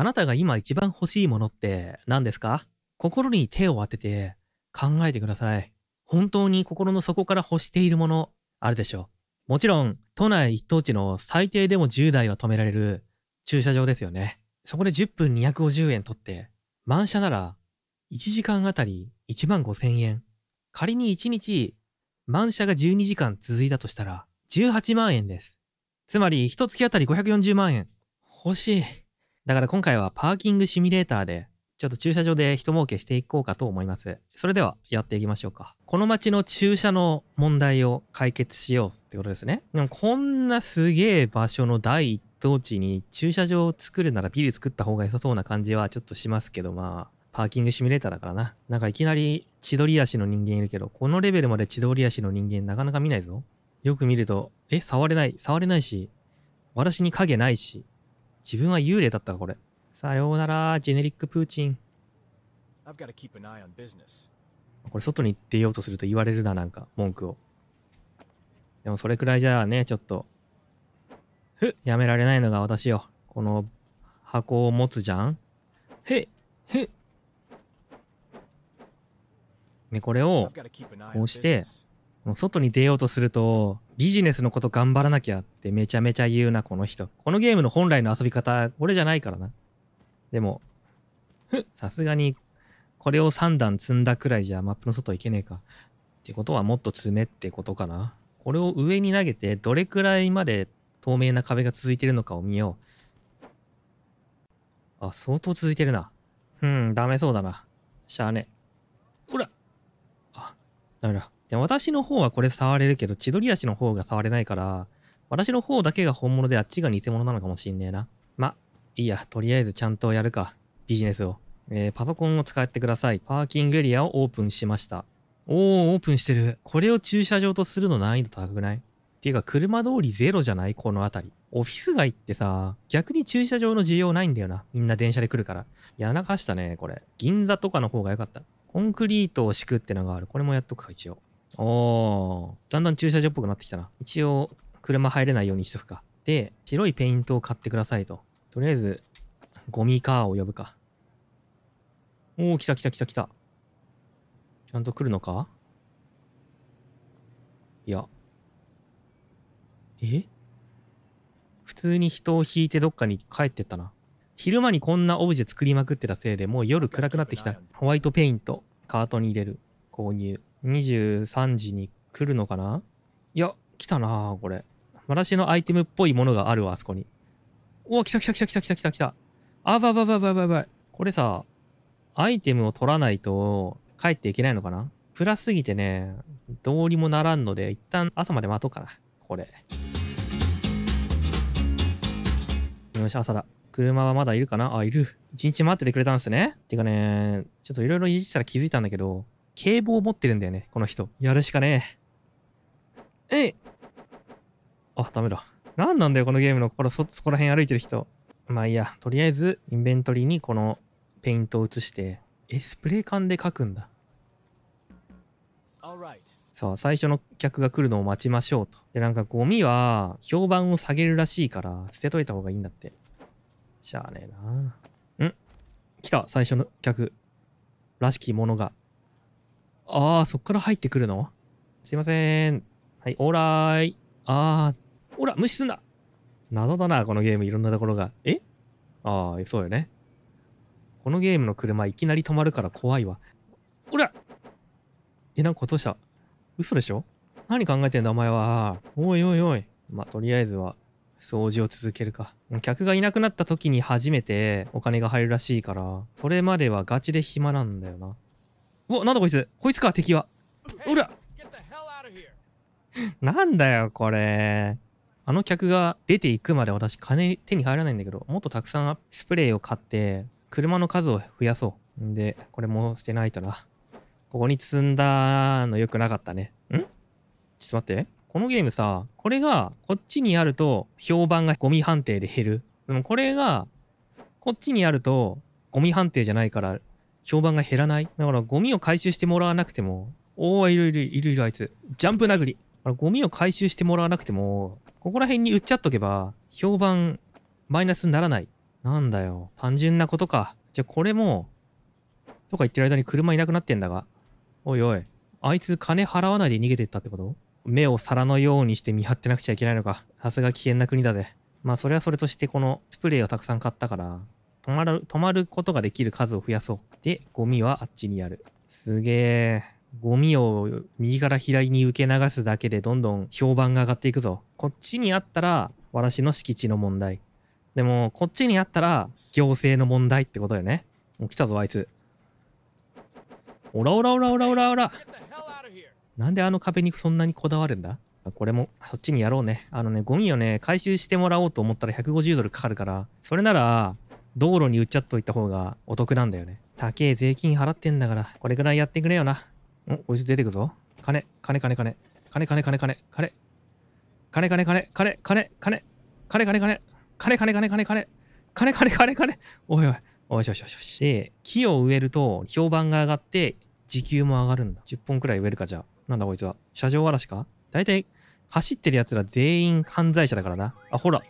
あなたが今一番欲しいものって何ですか心に手を当てて考えてください。本当に心の底から欲しているものあるでしょう。もちろん、都内一等地の最低でも10台は止められる駐車場ですよね。そこで10分250円取って、満車なら1時間あたり1万5000円。仮に1日満車が12時間続いたとしたら18万円です。つまり、1月あたり540万円。欲しい。だから今回はパーキングシミュレーターでちょっと駐車場で人儲けしていこうかと思います。それではやっていきましょうか。この街の駐車の問題を解決しようってことですね。でもこんなすげえ場所の第一等地に駐車場を作るならビル作った方が良さそうな感じはちょっとしますけどまあ。パーキングシミュレーターだからな。なんかいきなり千鳥足の人間いるけど、このレベルまで千鳥足の人間なかなか見ないぞ。よく見ると、え、触れない、触れないし、私に影ないし、自分は幽霊だったか、これ。さようなら、ジェネリック・プーチン。これ、外に出ようとすると言われるな、なんか、文句を。でも、それくらいじゃあね、ちょっと、ふっ、やめられないのが私よ。この箱を持つじゃんへっ、へっ。ね、これを、こうして、もう外に出ようとすると、ビジネスのこと頑張らなきゃってめちゃめちゃ言うな、この人。このゲームの本来の遊び方、これじゃないからな。でも、ふさすがに、これを3段積んだくらいじゃマップの外行けねえか。ってことはもっと詰めってことかな。これを上に投げて、どれくらいまで透明な壁が続いてるのかを見よう。あ、相当続いてるな。うん、ダメそうだな。しゃあね。ほらあ、ダメだ。で私の方はこれ触れるけど、千鳥足の方が触れないから、私の方だけが本物であっちが偽物なのかもしんねえな。ま、いいや、とりあえずちゃんとやるか。ビジネスを。えー、パソコンを使ってください。パーキングエリアをオープンしました。おー、オープンしてる。これを駐車場とするの難易度高くないっていうか、車通りゼロじゃないこの辺り。オフィス街ってさ、逆に駐車場の需要ないんだよな。みんな電車で来るから。やらかしたね、これ。銀座とかの方が良かった。コンクリートを敷くってのがある。これもやっとくか、一応。おだんだん駐車場っぽくなってきたな。一応、車入れないようにしとくか。で、白いペイントを買ってくださいと。とりあえず、ゴミカーを呼ぶか。おお、来た来た来た来た。ちゃんと来るのかいや。え普通に人を引いてどっかに帰ってったな。昼間にこんなオブジェ作りまくってたせいでもう夜暗くなってきた。ホワイトペイント、カートに入れる。購入。23時に来るのかないや、来たなこれ。私のアイテムっぽいものがあるわ、あそこに。おぉ、来た来た来た来た来た来た来た。あばばばばばば。これさ、アイテムを取らないと帰っていけないのかなプラすぎてね、どうにもならんので、一旦朝まで待とうかな。これ。よし、朝だ。車はまだいるかなあ、いる。一日待っててくれたんすね。てかね、ちょっといろいろいじったら気づいたんだけど、警棒を持ってるんだよね、この人。やるしかねえ。えいあ、ダメだ。何なんだよ、このゲームの、このそ、そこら辺歩いてる人。まあいいや、とりあえず、インベントリーにこのペイントを移して、え、スプレー缶で書くんだ。さあ、最初の客が来るのを待ちましょうと。で、なんかゴミは評判を下げるらしいから、捨てといた方がいいんだって。しゃあねえな。ん来た、最初の客。らしきものが。ああ、そっから入ってくるのすいません。はい、オーライ。ああ、ほら、無視すんな謎だな、このゲーム、いろんなところが。えああ、そうよね。このゲームの車、いきなり止まるから怖いわ。ほらえ、なんかどうした嘘でしょ何考えてんだ、お前は。おいおいおい。まあ、とりあえずは、掃除を続けるか。客がいなくなった時に初めてお金が入るらしいから、それまではガチで暇なんだよな。うわ、なんだこいつ。こいつか、敵は。うら なんだよ、これ。あの客が出ていくまで私、金手に入らないんだけど、もっとたくさんスプレーを買って、車の数を増やそう。んで、これも捨てないとな。ここに積んだの良くなかったね。んちょっと待って。このゲームさ、これがこっちにあると評判がゴミ判定で減る。でもこれがこっちにあるとゴミ判定じゃないから評判が減らない。だからゴミを回収してもらわなくても、おお、いるいるいるいるあいつ。ジャンプ殴り。ゴミを回収してもらわなくても、ここら辺に売っちゃっとけば、評判マイナスにならない。なんだよ。単純なことか。じゃこれも、とか言ってる間に車いなくなってんだが。おいおい。あいつ金払わないで逃げてったってこと目を皿のようにして見張ってなくちゃいけないのか。さすが危険な国だぜ。まあそれはそれとしてこのスプレーをたくさん買ったから、止まる、止まることができる数を増やそう。で、ゴミはあっちにやる。すげえ。ゴミを右から左に受け流すだけでどんどん評判が上がっていくぞ。こっちにあったら、私の敷地の問題。でも、こっちにあったら、行政の問題ってことよね。もう来たぞ、あいつ。おらおらおらおらおらおら。なんであの壁にそんなにこだわるんだこれも、そっちにやろうね。あのね、ゴミをね、回収してもらおうと思ったら150ドルかかるから、それなら、道路に売っちゃっといた方がお得なんだよね。高え税金払ってんだから、これぐらいやってくれよな。んこいつ出てくぞ。金、金、金、金。金、金、金、金、金。金、金、金、金、金、金。金、金、金。金、金、金、金、金。金、金、金、金。おいおい。おいしょしょしょし。木を植えると評判が上がって、時給も上がるんだ。10本くらい植えるか、じゃあ。なんだこいつは。車上荒らしか大体、走ってる奴ら全員犯罪者だからな。あ、ほら。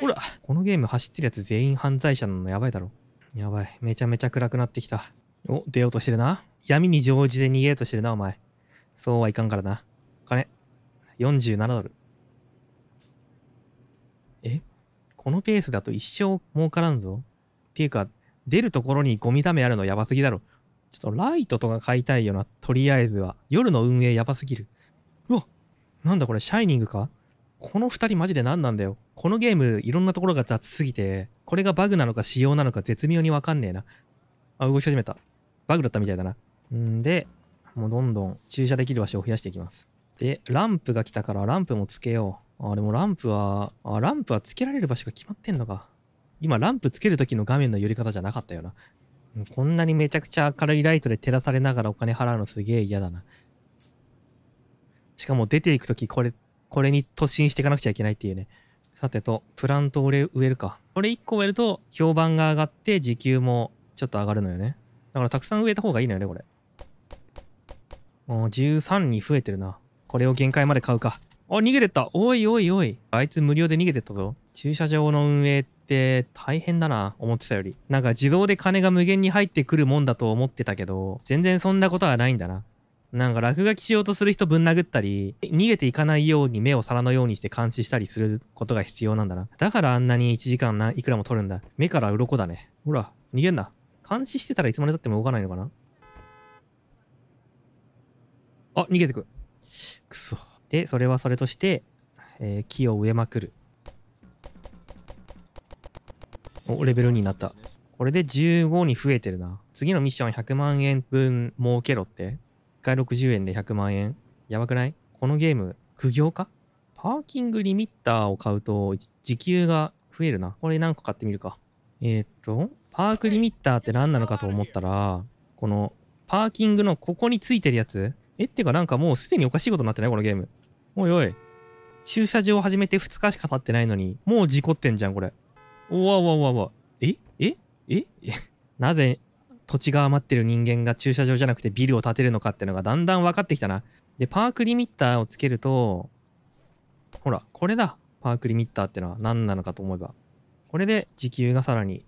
ほらこのゲーム走ってるやつ全員犯罪者なのやばいだろ。やばい。めちゃめちゃ暗くなってきた。お、出ようとしてるな。闇に乗じて逃げようとしてるな、お前。そうはいかんからな。金。47ドル。えこのペースだと一生儲からんぞ。っていうか、出るところにゴミ溜めあるのやばすぎだろ。ちょっとライトとか買いたいよな。とりあえずは。夜の運営やばすぎる。うわ、なんだこれ、シャイニングかこの2人マジで何なんだよ。このゲームいろんなところが雑すぎて、これがバグなのか仕様なのか絶妙にわかんねえな。あ、動き始めた。バグだったみたいだな。んで、もうどんどん駐車できる場所を増やしていきます。で、ランプが来たからランプもつけよう。あ、でもランプは、あ、ランプはつけられる場所が決まってんのか。今ランプつける時の画面の寄り方じゃなかったよな。こんなにめちゃくちゃ明るいライトで照らされながらお金払うのすげえ嫌だな。しかも出ていく時これこれに突進していかなくちゃいけないっていうね。さてと、プラントを植えるか。これ1個植えると、評判が上がって、時給もちょっと上がるのよね。だからたくさん植えた方がいいのよね、これ。もう13に増えてるな。これを限界まで買うか。あ、逃げてった。おいおいおい。あいつ無料で逃げてったぞ。駐車場の運営って大変だな。思ってたより。なんか自動で金が無限に入ってくるもんだと思ってたけど、全然そんなことはないんだな。なんか落書きしようとする人ぶん殴ったり逃げていかないように目を皿のようにして監視したりすることが必要なんだなだからあんなに1時間ないくらも取るんだ目から鱗だねほら逃げんな監視してたらいつまでたっても動かないのかなあ逃げてくくそでそれはそれとして、えー、木を植えまくるおレベルになったこれで15に増えてるな次のミッション100万円分儲けろって回60円で100万円。やばくないこのゲーム、苦行かパーキングリミッターを買うと、時給が増えるな。これ何個買ってみるか。えー、っと、パークリミッターって何なのかと思ったら、この、パーキングのここについてるやつえってかなんかもうすでにおかしいことになってないこのゲーム。おいおい。駐車場始めて2日しか経ってないのに、もう事故ってんじゃん、これ。おわおわおわおわ。ええええ なぜ土地が余ってる人間が駐車場じゃなくてビルを建てるのかってのがだんだん分かってきたな。で、パークリミッターをつけると、ほら、これだ。パークリミッターってのは何なのかと思えば。これで時給がさらに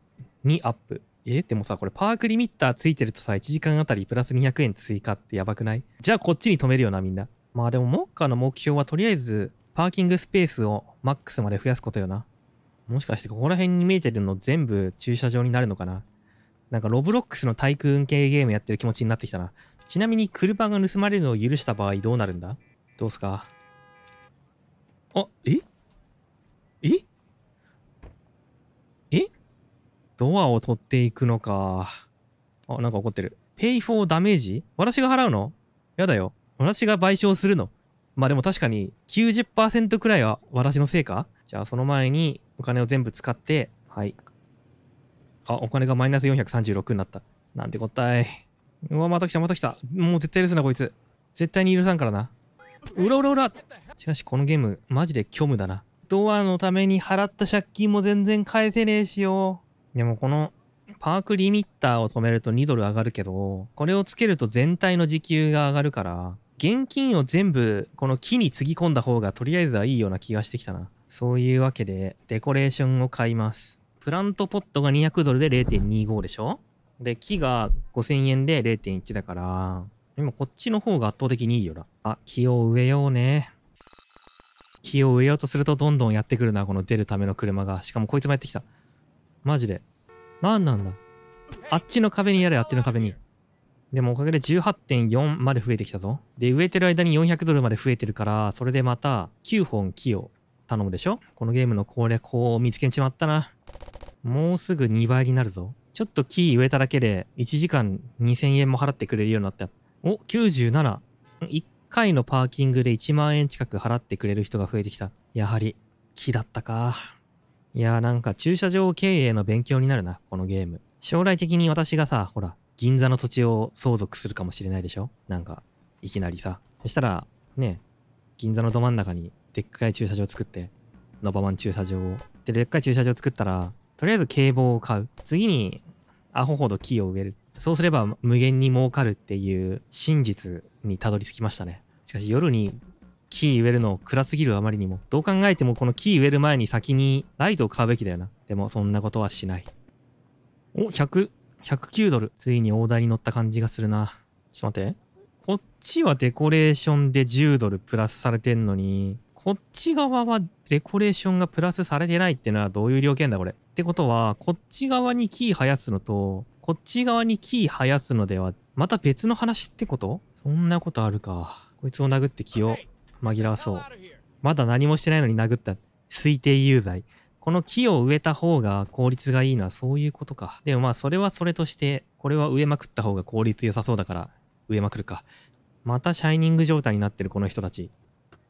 2アップ。えでもさ、これパークリミッターついてるとさ、1時間あたりプラス200円追加ってやばくないじゃあこっちに止めるよな、みんな。まあでも、目下の目標はとりあえず、パーキングスペースをマックスまで増やすことよな。もしかしてここら辺に見えてるの全部駐車場になるのかななんかロブロックスの対空運系ゲームやってる気持ちになってきたな。ちなみに車が盗まれるのを許した場合どうなるんだどうすかあ、えええドアを取っていくのか。あ、なんか怒ってる。pay for ダメージ私が払うのやだよ。私が賠償するの。まあでも確かに90%くらいは私のせいかじゃあその前にお金を全部使って、はい、あ、お金がマイナス436になった。なんてこったい。うわ、また来た、また来た。もう絶対許すな、こいつ。絶対に許さんからな。うらうらうらしかしこのゲーム、マジで虚無だな。ドアのために払った借金も全然返せねえしよ。でもこの、パークリミッターを止めると2ドル上がるけど、これをつけると全体の時給が上がるから、現金を全部この木につぎ込んだ方がとりあえずはいいような気がしてきたな。そういうわけで、デコレーションを買います。プラントポットが200ドルで0.25でしょで、木が5000円で0.1だから、今こっちの方が圧倒的にいいよな。あ、木を植えようね。木を植えようとするとどんどんやってくるな、この出るための車が。しかもこいつもやってきた。マジで。なんなんだ。あっちの壁にやれ、あっちの壁に。でもおかげで18.4まで増えてきたぞ。で、植えてる間に400ドルまで増えてるから、それでまた9本木を頼むでしょこのゲームの攻略法を見つけちまったな。もうすぐ2倍になるぞ。ちょっと木植えただけで1時間2000円も払ってくれるようになった。お、97。1回のパーキングで1万円近く払ってくれる人が増えてきた。やはり、木だったか。いやーなんか駐車場経営の勉強になるな、このゲーム。将来的に私がさ、ほら、銀座の土地を相続するかもしれないでしょなんか、いきなりさ。そしたら、ね、銀座のど真ん中にでっかい駐車場作って、ノバマン駐車場を。で、でっかい駐車場作ったら、とりあえず警棒を買う。次に、アホほど木を植える。そうすれば無限に儲かるっていう真実にたどり着きましたね。しかし夜に木植えるの暗すぎるあまりにも、どう考えてもこの木植える前に先にライトを買うべきだよな。でもそんなことはしない。お、100、109ドル。ついに大台に乗った感じがするな。ちょっと待って。こっちはデコレーションで10ドルプラスされてんのに、こっち側はデコレーションがプラスされてないってのはどういう条件だこれ。ってことは、こっち側にキー生やすのと、こっち側にキー生やすのでは、また別の話ってことそんなことあるか。こいつを殴って気を紛らわそう。まだ何もしてないのに殴った。推定有罪。この木を植えた方が効率がいいのはそういうことか。でもまあそれはそれとして、これは植えまくった方が効率良さそうだから、植えまくるか。またシャイニング状態になってるこの人たち。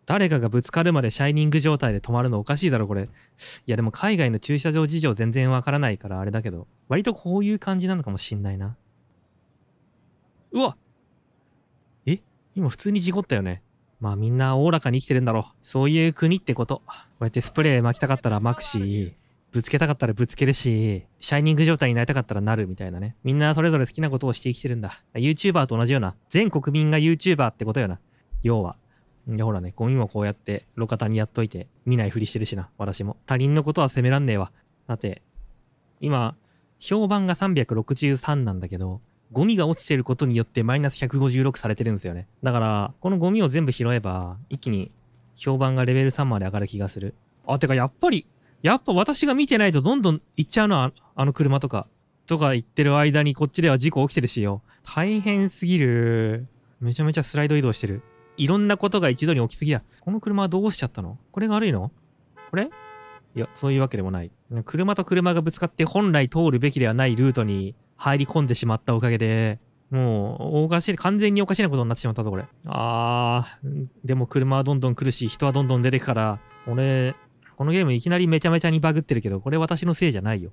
誰かがぶつかるまでシャイニング状態で止まるのおかしいだろこれいやでも海外の駐車場事情全然わからないからあれだけど割とこういう感じなのかもしんないなうわえ今普通に事故ったよねまあみんなおおらかに生きてるんだろうそういう国ってことこうやってスプレー巻きたかったら巻くしぶつけたかったらぶつけるし、シャイニング状態になりたかったらなるみたいなね。みんなそれぞれ好きなことをして生きてるんだ。YouTuber と同じような、全国民が YouTuber ってことよな。要は。で、ほらね、ゴミもこうやって路肩にやっといて、見ないふりしてるしな、私も。他人のことは責めらんねえわ。だって、今、評判が363なんだけど、ゴミが落ちてることによってマイナス156されてるんですよね。だから、このゴミを全部拾えば、一気に評判がレベル3まで上がる気がする。あ、てかやっぱり、やっぱ私が見てないとどんどん行っちゃうのあの車とか。とか言ってる間にこっちでは事故起きてるしよ。大変すぎる。めちゃめちゃスライド移動してる。いろんなことが一度に起きすぎだ。この車はどうしちゃったのこれが悪いのこれいや、そういうわけでもない。車と車がぶつかって本来通るべきではないルートに入り込んでしまったおかげで、もう、おかしい、完全におかしなことになってしまったぞ、これ。あー、でも車はどんどん来るし、人はどんどん出てくから、俺、このゲームいきなりめちゃめちゃにバグってるけど、これ私のせいじゃないよ。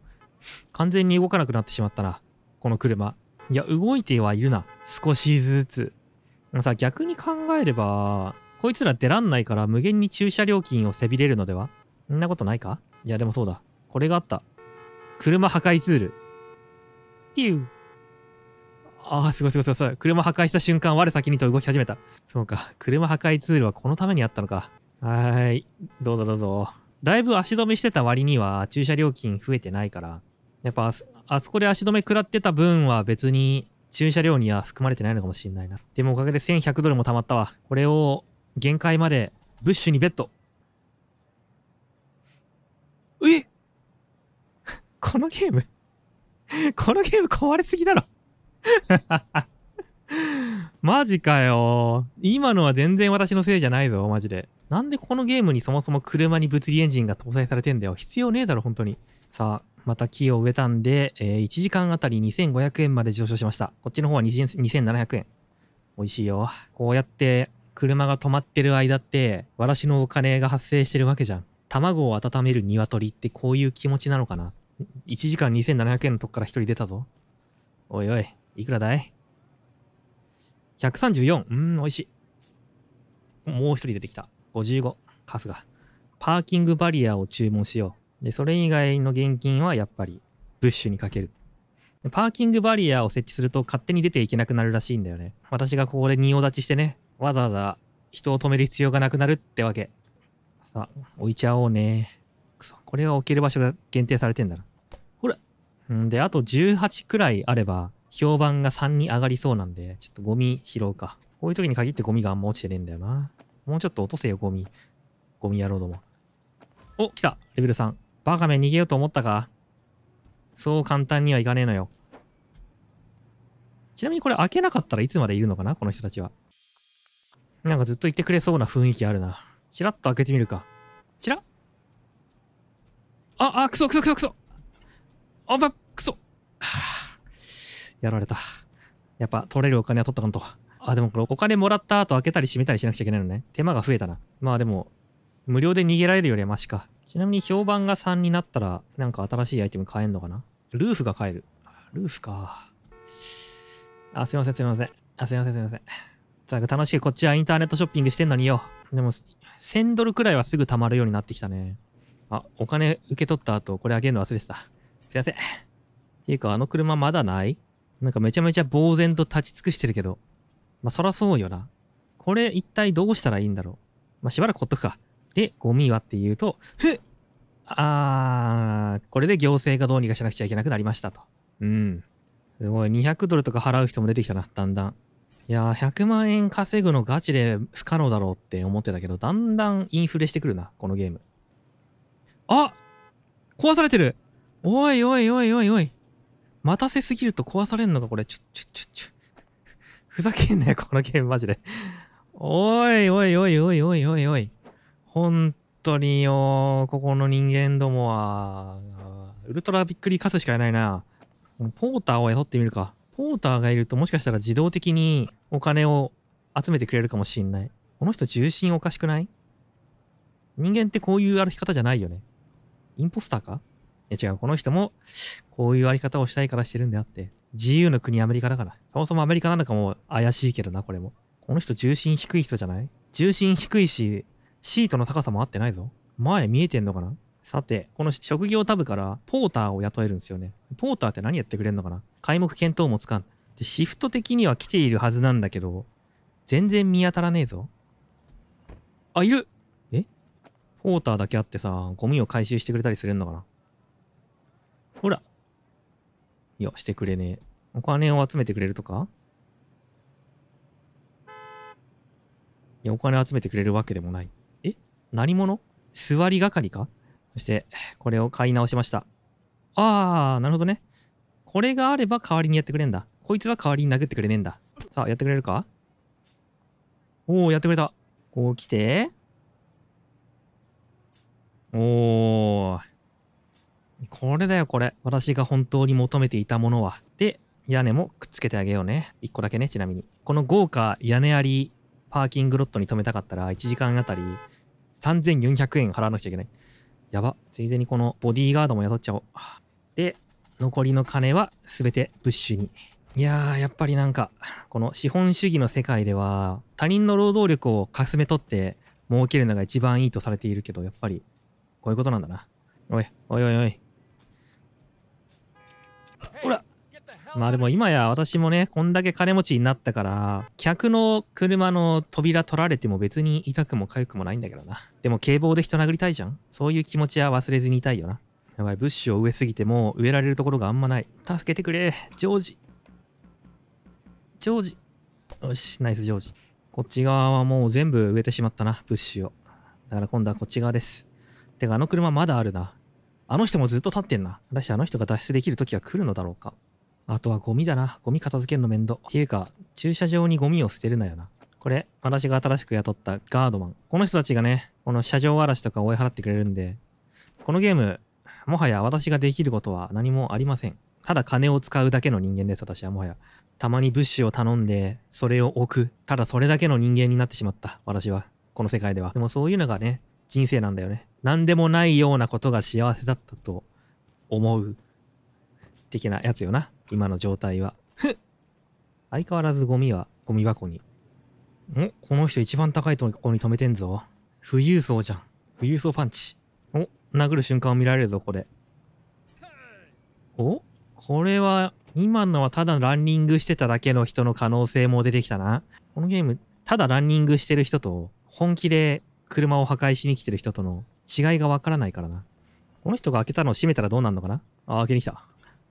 完全に動かなくなってしまったな、この車。いや、動いてはいるな。少しずつ。さ、逆に考えれば、こいつら出らんないから無限に駐車料金をせびれるのではそんなことないかいや、でもそうだ。これがあった。車破壊ツール。ピュー。ああ、すごいすごいすごいすごい。車破壊した瞬間、我先にと動き始めた。そうか。車破壊ツールはこのためにあったのか。はーい。どうぞどうぞ。だいぶ足止めしてた割には駐車料金増えてないから。やっぱあ、あそこで足止め食らってた分は別に駐車料には含まれてないのかもしれないな。でもおかげで1100ドルも貯まったわ。これを限界までブッシュにベッド。え このゲーム このゲーム壊れすぎだろ マジかよ。今のは全然私のせいじゃないぞ、マジで。なんでこのゲームにそもそも車に物理エンジンが搭載されてんだよ。必要ねえだろ、本当に。さあ、また木を植えたんで、えー、1時間あたり2500円まで上昇しました。こっちの方は2700円。美味しいよ。こうやって車が止まってる間って、わらしのお金が発生してるわけじゃん。卵を温める鶏ってこういう気持ちなのかな。1時間2700円のとこから1人出たぞ。おいおい、いくらだい ?134。うーん、美味しい。もう1人出てきた。55。春日。パーキングバリアを注文しよう。で、それ以外の現金はやっぱりブッシュにかける。パーキングバリアを設置すると勝手に出ていけなくなるらしいんだよね。私がここで仁王立ちしてね、わざわざ人を止める必要がなくなるってわけ。さあ、置いちゃおうね。くそ、これは置ける場所が限定されてんだな。ほら。んで、あと18くらいあれば、評判が3に上がりそうなんで、ちょっとゴミ拾うか。こういう時に限ってゴミがあんま落ちてねえんだよな。もうちょっと落とせよ、ゴミ。ゴミ野郎ども。お、来たレベル3。バカめ逃げようと思ったかそう簡単にはいかねえのよ。ちなみにこれ開けなかったらいつまでいるのかなこの人たちは。なんかずっといてくれそうな雰囲気あるな。チラッと開けてみるか。チラッあ、あ、くそくそくそくそあ、ば、くそ、はやられた。やっぱ取れるお金は取ったかんと。あ、でもこれお金もらった後開けたり閉めたりしなくちゃいけないのね。手間が増えたな。まあでも、無料で逃げられるよりはマシか。ちなみに評判が3になったら、なんか新しいアイテム買えんのかなルーフが買える。ルーフか。あ、すいません、すいません。あ、すいません、すいません。じゃあ楽しい、こっちはインターネットショッピングしてんのによ。でも、1000ドルくらいはすぐ貯まるようになってきたね。あ、お金受け取った後、これあげるの忘れてた。すいません。っていうか、あの車まだないなんかめちゃめちゃ呆然と立ち尽くしてるけど。まあ、そらそうよな。これ一体どうしたらいいんだろう。まあ、しばらくほっとくか。で、ゴミはっていうと、ふっあー、これで行政がどうにかしなくちゃいけなくなりましたと。うん。すごい、200ドルとか払う人も出てきたな、だんだん。いやー、100万円稼ぐのガチで不可能だろうって思ってたけど、だんだんインフレしてくるな、このゲーム。あ壊されてるおいおいおいおいおい。待たせすぎると壊されんのか、これ。ちょ、ちょ、ちょ、ちょ。ふざけんなよ、このゲーム、マジで。おいおいおいおいおいおいおい。本当によ、ここの人間どもは、ウルトラびっくりカスしかいないな。ポーターを雇ってみるか。ポーターがいるともしかしたら自動的にお金を集めてくれるかもしんない。この人重心おかしくない人間ってこういう歩き方じゃないよね。インポスターかいや違う、この人もこういう歩き方をしたいからしてるんであって。自由の国アメリカだから。そもそもアメリカなのかも怪しいけどな、これも。この人重心低い人じゃない重心低いし、シートの高さも合ってないぞ。前見えてんのかなさて、この職業タブからポーターを雇えるんですよね。ポーターって何やってくれんのかな皆目見当もつかん。で、シフト的には来ているはずなんだけど、全然見当たらねえぞ。あ、いるえポーターだけあってさ、ゴミを回収してくれたりするのかなほら。いや、してくれねえ。お金を集めてくれるとかいや、お金集めてくれるわけでもない。何者座りがかりかそして、これを買い直しました。あー、なるほどね。これがあれば代わりにやってくれんだ。こいつは代わりに殴ってくれねえんだ。さあ、やってくれるかおー、やってくれた。こう来て。おー。これだよ、これ。私が本当に求めていたものは。で、屋根もくっつけてあげようね。1個だけね、ちなみに。この豪華屋根ありパーキングロットに止めたかったら、1時間あたり3400円払わなくちゃいけない。やば。ついでにこのボディーガードも雇っちゃおう。で、残りの金は全てブッシュに。いやー、やっぱりなんか、この資本主義の世界では、他人の労働力をかすめ取って儲けるのが一番いいとされているけど、やっぱり、こういうことなんだな。おい、おいおいおい。ほらまあでも今や私もね、こんだけ金持ちになったから、客の車の扉取られても別に痛くも痒くもないんだけどな。でも警棒で人殴りたいじゃん。そういう気持ちは忘れずにいたいよな。やばい、物資を植えすぎても植えられるところがあんまない。助けてくれ、ジョージ。ジョージ。よし、ナイスジョージ。こっち側はもう全部植えてしまったな、物資を。だから今度はこっち側です。てか、あの車まだあるな。あの人もずっと立ってんな。だし、あの人が脱出できる時は来るのだろうか。あとはゴミだな。ゴミ片付けるの面倒。っていうか、駐車場にゴミを捨てるなよな。これ、私が新しく雇ったガードマン。この人たちがね、この車上荒らしとか追い払ってくれるんで、このゲーム、もはや私ができることは何もありません。ただ金を使うだけの人間です、私はもはや。たまに物資を頼んで、それを置く。ただそれだけの人間になってしまった、私は。この世界では。でもそういうのがね、人生なんだよね。何でもないようなことが幸せだったと思う。的なやつよな。今の状態は。相変わらずゴミはゴミ箱に。んこの人一番高いところに止めてんぞ。富裕層じゃん。富裕層パンチ。お殴る瞬間を見られるぞ、これ。おこれは、今のはただランニングしてただけの人の可能性も出てきたな。このゲーム、ただランニングしてる人と、本気で車を破壊しに来てる人との違いがわからないからな。この人が開けたのを閉めたらどうなるのかなあ、開けに来た。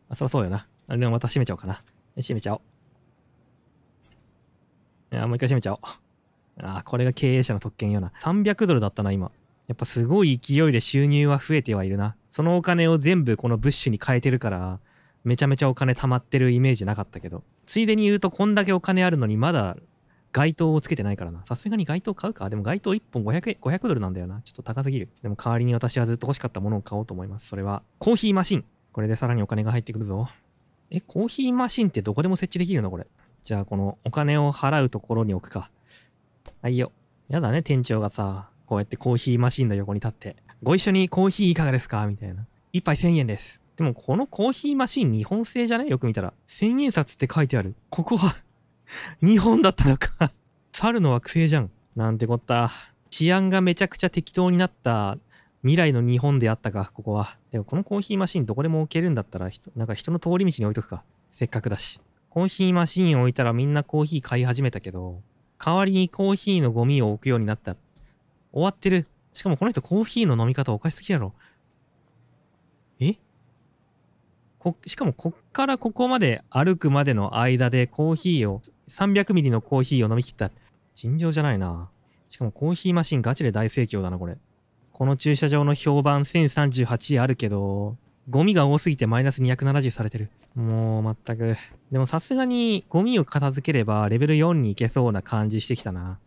あ、そりゃそうやな。あでもまた閉めちゃおうかな。閉めちゃおう。あ、もう一回閉めちゃおう。あ、これが経営者の特権よな。300ドルだったな、今。やっぱすごい勢いで収入は増えてはいるな。そのお金を全部このブッシュに変えてるから、めちゃめちゃお金貯まってるイメージなかったけど。ついでに言うと、こんだけお金あるのにまだ街灯をつけてないからな。さすがに街灯買うか。でも街灯1本500円、500ドルなんだよな。ちょっと高すぎる。でも代わりに私はずっと欲しかったものを買おうと思います。それは、コーヒーマシン。これでさらにお金が入ってくるぞ。え、コーヒーマシンってどこでも設置できるのこれ。じゃあ、このお金を払うところに置くか。はいよ。やだね、店長がさ、こうやってコーヒーマシンの横に立って、ご一緒にコーヒーいかがですかみたいな。一杯1000円です。でも、このコーヒーマシン日本製じゃねよく見たら。千円札って書いてある。ここは日本だったのか猿の惑星じゃん。なんてこった。治安がめちゃくちゃ適当になった未来の日本であったか、ここは。でもこのコーヒーマシンどこでも置けるんだったら、なんか人の通り道に置いとくか。せっかくだし。コーヒーマシン置いたらみんなコーヒー買い始めたけど、代わりにコーヒーのゴミを置くようになった。終わってる。しかもこの人コーヒーの飲み方おかしすぎやろ。えこしかもこっからここまで歩くまでの間でコーヒーを、300ミリのコーヒーを飲み切った。尋常じゃないな。しかもコーヒーマシンガチで大盛況だな、これ。この駐車場の評判1038あるけど、ゴミが多すぎてマイナス270されてる。もう、全く。でもさすがに、ゴミを片付ければ、レベル4に行けそうな感じしてきたな。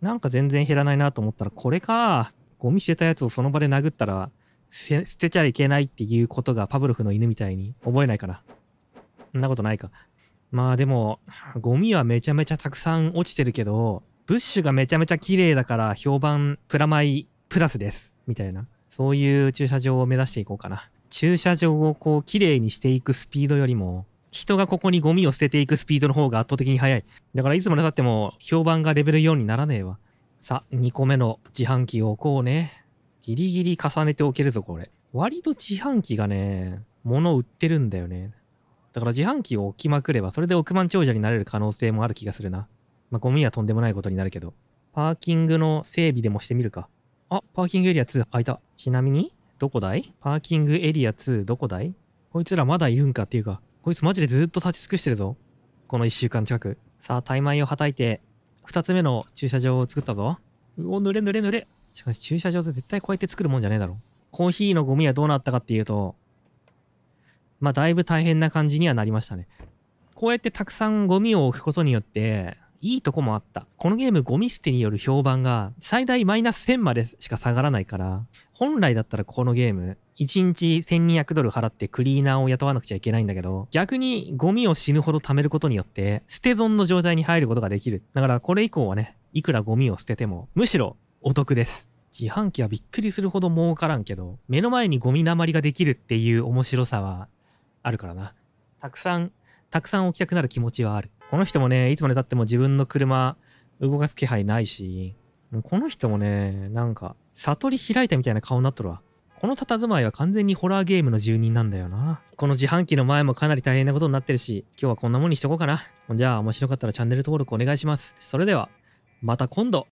なんか全然減らないなと思ったら、これか。ゴミ捨てたやつをその場で殴ったら、捨てちゃいけないっていうことがパブロフの犬みたいに覚えないかな。そんなことないか。まあでも、ゴミはめちゃめちゃたくさん落ちてるけど、ブッシュがめちゃめちゃ綺麗だから評判プラマイプラスです。みたいな。そういう駐車場を目指していこうかな。駐車場をこう綺麗にしていくスピードよりも、人がここにゴミを捨てていくスピードの方が圧倒的に速い。だからいつまで経っても評判がレベル4にならねえわ。さ、2個目の自販機を置こうね。ギリギリ重ねておけるぞ、これ。割と自販機がね、物売ってるんだよね。だから自販機を置きまくれば、それで億万長者になれる可能性もある気がするな。まあ、ゴミはとんでもないことになるけど。パーキングの整備でもしてみるか。あ、パーキングエリア2開いた。ちなみに、どこだいパーキングエリア2どこだいこいつらまだいるんかっていうか、こいつマジでずっと立ち尽くしてるぞ。この1週間近く。さあ、タマイをはたいて、2つ目の駐車場を作ったぞ。うお、濡れ濡れ濡れ。しかし駐車場って絶対こうやって作るもんじゃねえだろ。コーヒーのゴミはどうなったかっていうと、まあだいぶ大変な感じにはなりましたね。こうやってたくさんゴミを置くことによって、いいとこもあった。このゲームゴミ捨てによる評判が最大マイナス1000までしか下がらないから、本来だったらこのゲーム、1日1200ドル払ってクリーナーを雇わなくちゃいけないんだけど、逆にゴミを死ぬほど貯めることによって、捨て損の状態に入ることができる。だからこれ以降はね、いくらゴミを捨てても、むしろお得です。自販機はびっくりするほど儲からんけど、目の前にゴミ鉛ができるっていう面白さはあるからな。たくさん、たくさん置きたくなる気持ちはある。この人もね、いつまで経っても自分の車動かす気配ないし、もうこの人もね、なんか、悟り開いたみたいな顔になっとるわ。この佇まいは完全にホラーゲームの住人なんだよな。この自販機の前もかなり大変なことになってるし、今日はこんなもんにしとこうかな。じゃあ面白かったらチャンネル登録お願いします。それでは、また今度